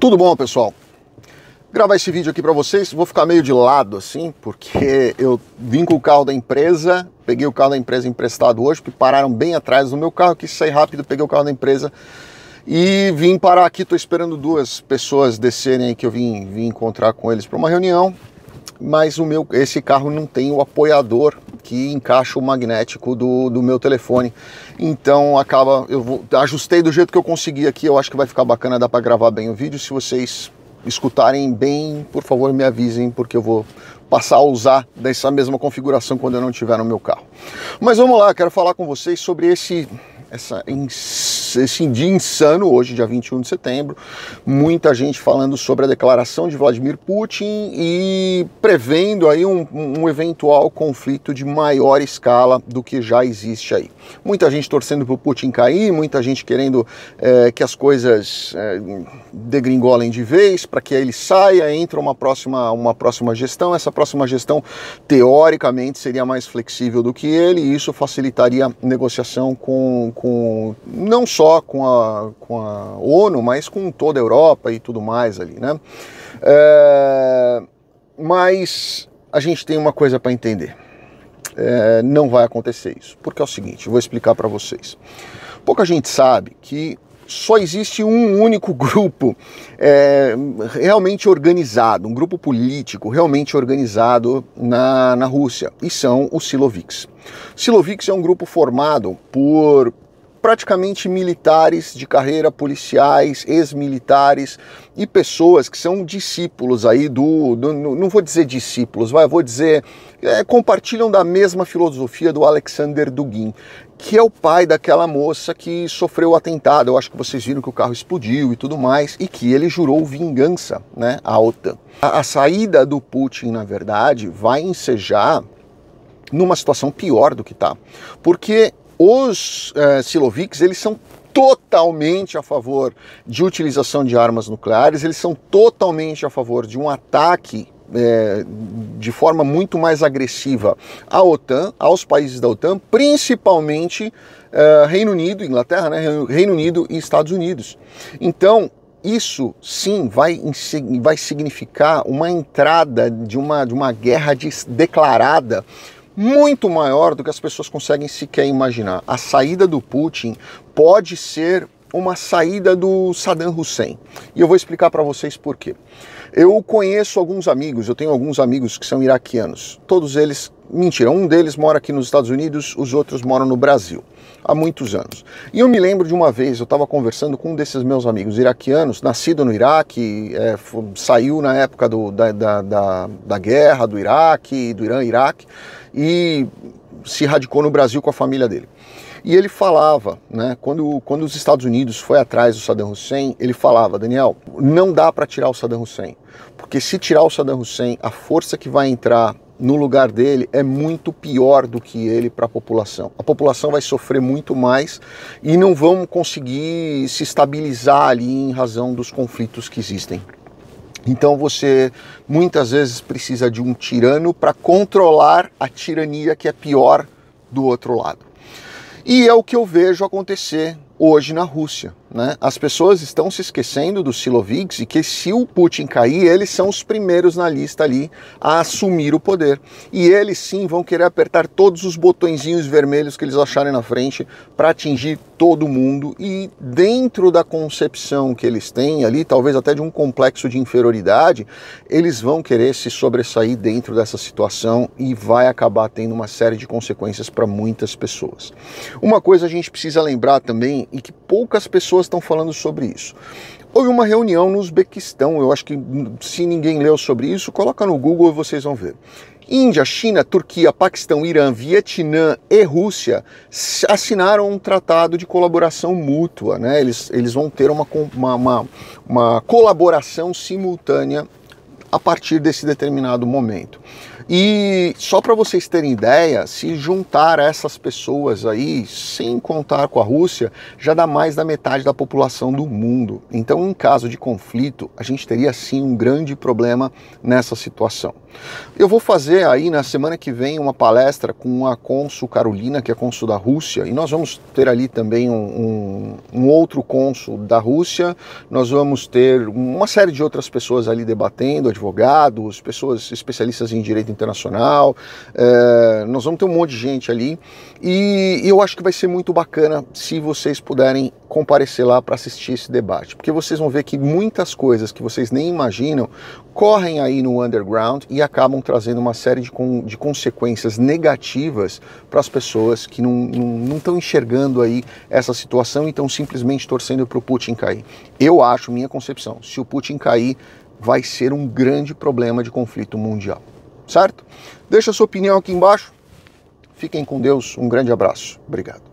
Tudo bom, pessoal? gravar esse vídeo aqui para vocês, vou ficar meio de lado assim, porque eu vim com o carro da empresa, peguei o carro da empresa emprestado hoje, porque pararam bem atrás do meu carro, quis sair rápido, peguei o carro da empresa e vim parar aqui, tô esperando duas pessoas descerem aí que eu vim, vim encontrar com eles para uma reunião, mas o meu esse carro não tem o apoiador aqui encaixa o magnético do, do meu telefone. Então acaba, eu vou, ajustei do jeito que eu consegui aqui, eu acho que vai ficar bacana, dá para gravar bem o vídeo. Se vocês escutarem bem, por favor me avisem, porque eu vou passar a usar dessa mesma configuração quando eu não tiver no meu carro. Mas vamos lá, quero falar com vocês sobre esse essa, esse dia insano hoje, dia 21 de setembro, muita gente falando sobre a declaração de Vladimir Putin e prevendo aí um, um eventual conflito de maior escala do que já existe aí. Muita gente torcendo para o Putin cair, muita gente querendo é, que as coisas é, degringolem de vez, para que ele saia, entre uma próxima, uma próxima gestão. Essa próxima gestão, teoricamente, seria mais flexível do que ele e isso facilitaria negociação com com não só com a, com a ONU, mas com toda a Europa e tudo mais ali, né? É, mas a gente tem uma coisa para entender. É, não vai acontecer isso, porque é o seguinte, vou explicar para vocês. Pouca gente sabe que só existe um único grupo é, realmente organizado, um grupo político realmente organizado na, na Rússia, e são os Siloviks. Siloviks é um grupo formado por praticamente militares de carreira, policiais, ex-militares e pessoas que são discípulos aí do, do não vou dizer discípulos, mas vou dizer é, compartilham da mesma filosofia do Alexander Dugin, que é o pai daquela moça que sofreu o atentado. Eu acho que vocês viram que o carro explodiu e tudo mais, e que ele jurou vingança, né, à OTAN. a, a saída do Putin, na verdade, vai ensejar numa situação pior do que tá, porque os uh, eles são totalmente a favor de utilização de armas nucleares, eles são totalmente a favor de um ataque é, de forma muito mais agressiva à OTAN, aos países da OTAN, principalmente é, Reino Unido, Inglaterra, né, Reino Unido e Estados Unidos. Então, isso sim vai, vai significar uma entrada de uma, de uma guerra de, declarada muito maior do que as pessoas conseguem sequer imaginar. A saída do Putin pode ser uma saída do Saddam Hussein. E eu vou explicar para vocês por quê. Eu conheço alguns amigos, eu tenho alguns amigos que são iraquianos. Todos eles, mentira, um deles mora aqui nos Estados Unidos, os outros moram no Brasil há muitos anos. E eu me lembro de uma vez, eu estava conversando com um desses meus amigos iraquianos, nascido no Iraque, é, saiu na época do, da, da, da, da guerra do Iraque, do Irã-Iraque, e se radicou no Brasil com a família dele. E ele falava, né, quando, quando os Estados Unidos foi atrás do Saddam Hussein, ele falava, Daniel, não dá para tirar o Saddam Hussein, porque se tirar o Saddam Hussein, a força que vai entrar no lugar dele é muito pior do que ele para a população. A população vai sofrer muito mais e não vão conseguir se estabilizar ali em razão dos conflitos que existem. Então você muitas vezes precisa de um tirano para controlar a tirania que é pior do outro lado. E é o que eu vejo acontecer hoje na Rússia. Né? As pessoas estão se esquecendo dos Silovics e que se o Putin cair, eles são os primeiros na lista ali a assumir o poder. E eles sim vão querer apertar todos os botõezinhos vermelhos que eles acharem na frente para atingir todo mundo e dentro da concepção que eles têm ali, talvez até de um complexo de inferioridade, eles vão querer se sobressair dentro dessa situação e vai acabar tendo uma série de consequências para muitas pessoas. Uma coisa a gente precisa lembrar também e que poucas pessoas pessoas estão falando sobre isso. Houve uma reunião no Uzbequistão, eu acho que se ninguém leu sobre isso, coloca no Google e vocês vão ver. Índia, China, Turquia, Paquistão, Irã, Vietnã e Rússia assinaram um tratado de colaboração mútua, né? Eles, eles vão ter uma, uma, uma, uma colaboração simultânea a partir desse determinado momento. E só para vocês terem ideia, se juntar essas pessoas aí, sem contar com a Rússia, já dá mais da metade da população do mundo. Então, em caso de conflito, a gente teria sim um grande problema nessa situação. Eu vou fazer aí na semana que vem uma palestra com a cônsul Carolina, que é cônsul da Rússia, e nós vamos ter ali também um, um, um outro cônsul da Rússia, nós vamos ter uma série de outras pessoas ali debatendo, advogados, pessoas especialistas em direito internacional, é, nós vamos ter um monte de gente ali e, e eu acho que vai ser muito bacana se vocês puderem comparecer lá para assistir esse debate, porque vocês vão ver que muitas coisas que vocês nem imaginam correm aí no underground e acabam trazendo uma série de, con de consequências negativas para as pessoas que não estão enxergando aí essa situação e estão simplesmente torcendo para o Putin cair. Eu acho, minha concepção, se o Putin cair, vai ser um grande problema de conflito mundial certo? Deixa a sua opinião aqui embaixo. Fiquem com Deus, um grande abraço. Obrigado.